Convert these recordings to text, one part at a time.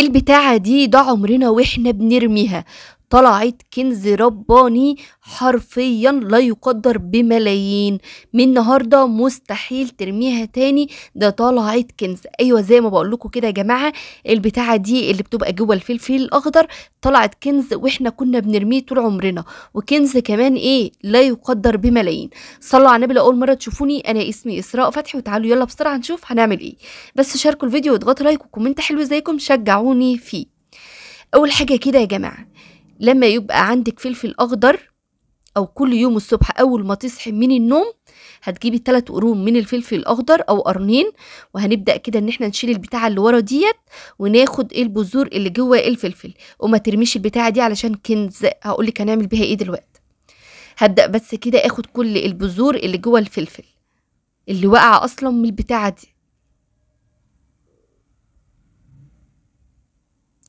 البتاعة دي ده عمرنا واحنا بنرميها طلعت كنز رباني حرفيا لا يقدر بملايين من النهارده مستحيل ترميها تاني ده طلعت كنز ايوه زي ما بقول لكم كده يا جماعه البتاعه دي اللي بتبقى جوه الفلفل الاخضر طلعت كنز واحنا كنا بنرميه طول عمرنا وكنز كمان ايه لا يقدر بملايين صلوا على النبي لاول مره تشوفوني انا اسمي اسراء فتحي وتعالوا يلا بسرعه نشوف هنعمل ايه بس شاركوا الفيديو واضغطوا لايك وكومنت حلو زيكم شجعوني فيه اول حاجه كده يا جماعه لما يبقى عندك فلفل اخضر او كل يوم الصبح اول ما تصحي من النوم هتجيبي ثلاث قرون من الفلفل الاخضر او قرنين وهنبدا كده ان احنا نشيل البتاعه اللي ورا ديت وناخد البذور اللي جوه الفلفل وما ترميش البتاعه دي علشان كنز هقول لك هنعمل بيها ايه دلوقتي هبدا بس كده اخد كل البذور اللي جوه الفلفل اللي واقعه اصلا من البتاعه دي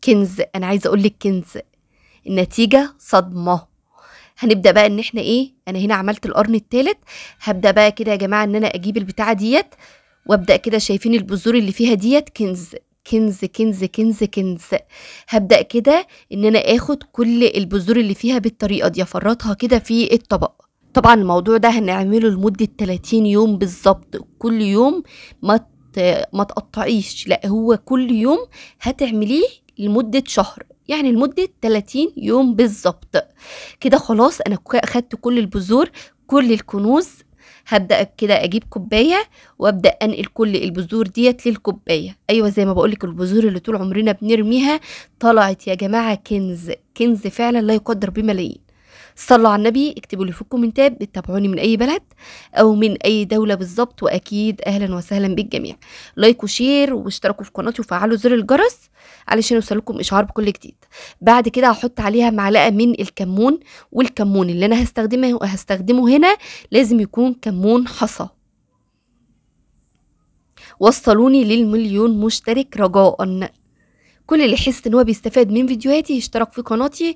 كنز انا عايزه اقول لك كنز النتيجة صدمة هنبدا بقى ان احنا ايه انا هنا عملت القرن التالت هبدا بقى كده يا جماعه ان انا اجيب البتاعه ديت وابدا كده شايفين البذور اللي فيها ديت كنز كنز كنز كنز كنز هبدا كده ان انا اخد كل البذور اللي فيها بالطريقه دي افرطها كده في الطبق طبعا الموضوع ده هنعمله لمده 30 يوم بالظبط كل يوم ما ما تقطعيش لا هو كل يوم هتعمليه لمده شهر يعني لمدة 30 يوم بالظبط كده خلاص أنا أخدت كل البذور كل الكنوز هبدا كده اجيب كوبايه وابدا انقل كل البذور ديت للكوبايه ايوه زي ما بقولك البذور اللي طول عمرنا بنرميها طلعت يا جماعه كنز كنز فعلا لا يقدر بملايين صلوا على النبي اكتبوا لي في الكومنتات بتتابعوني من اي بلد او من اي دوله بالظبط واكيد اهلا وسهلا بالجميع لايك وشير واشتركوا في قناتي وفعلوا زر الجرس علشان يوصلكم اشعار بكل جديد بعد كده هحط عليها معلقه من الكمون والكمون اللي انا هستخدمه هستخدمه هنا لازم يكون كمون حصى وصلوني للمليون مشترك رجاء كل اللي يحس ان هو بيستفاد من فيديوهاتي يشترك في قناتي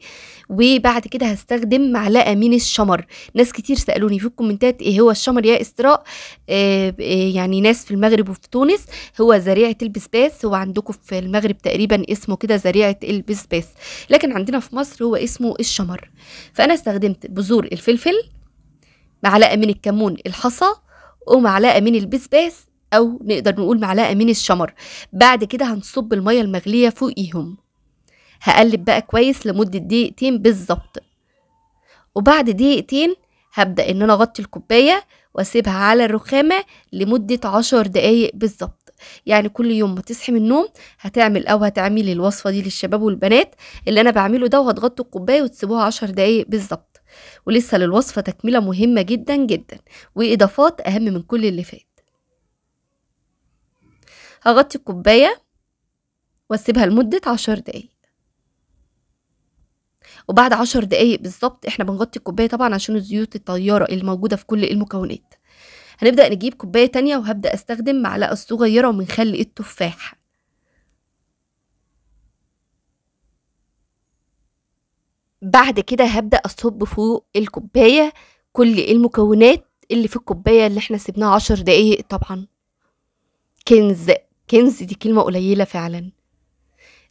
وبعد كده هستخدم معلقه من الشمر ناس كتير سالوني في الكومنتات ايه هو الشمر يا استراء آه،, آه يعني ناس في المغرب وفي تونس هو زريعه البسباس هو عندكم في المغرب تقريبا اسمه كده زريعه البسباس لكن عندنا في مصر هو اسمه الشمر فانا استخدمت بذور الفلفل معلقه من الكمون الحصى ومعلقه من البسباس أو نقدر نقول معلقة من الشمر بعد كده هنصب المية المغلية فوقيهم هقلب بقى كويس لمدة دقيقتين بالظبط وبعد دقيقتين هبدأ إن أنا أغطي الكوباية وأسيبها على الرخامة لمدة عشر دقايق بالظبط يعني كل يوم ما تصحي من النوم هتعمل او هتعملي الوصفه دي للشباب والبنات اللي انا بعمله ده وهتغطوا الكوبايه وتسيبوها عشر دقايق بالظبط ولسه للوصفه تكمله مهمه جدا جدا واضافات اهم من كل اللي فات هغطي الكوباية واسيبها لمدة عشر دقايق وبعد عشر دقايق بالظبط احنا بنغطي الكوباية طبعا عشان الزيوت الطيارة اللي موجودة في كل المكونات هنبدأ نجيب كوباية تانية وهبدأ استخدم معلقة صغيرة من خل التفاح بعد كده هبدأ أصب فوق الكوباية كل المكونات اللي في الكوباية اللي احنا سيبناها عشر دقايق طبعا كنز كنز دي كلمة قليلة فعلا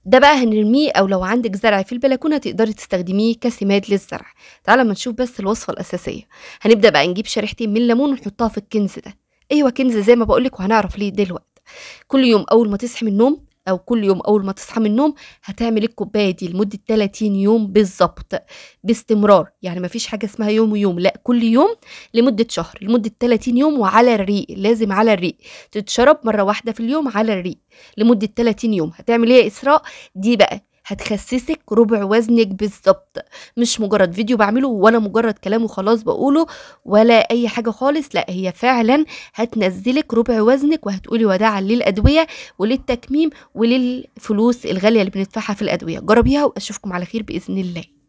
ده بقى هنرميه أو لو عندك زرع في البلكونة تقدري تستخدميه كسماد للزرع تعالى ما نشوف بس الوصفة الأساسية هنبدأ بقى نجيب شريحتين من ليمون ونحطها في الكنز ده أيوة كنز زي ما بقولك وهنعرف ليه دلوقتي كل يوم أول ما تصحي من النوم او كل يوم اول ما تصحى من النوم هتعمل الكوبايه دي لمده 30 يوم بالظبط باستمرار يعني ما فيش حاجه اسمها يوم ويوم لا كل يوم لمده شهر لمده 30 يوم وعلى الريق لازم على الريق تتشرب مره واحده في اليوم على الريق لمده 30 يوم هتعمل ايه يا اسراء دي بقى هتخسسك ربع وزنك بالظبط مش مجرد فيديو بعمله ولا مجرد كلام وخلاص بقوله ولا اي حاجه خالص لا هي فعلا هتنزلك ربع وزنك وهتقولي وداعا للادويه وللتكميم وللفلوس الغاليه اللي بندفعها في الادويه جربيها واشوفكم على خير باذن الله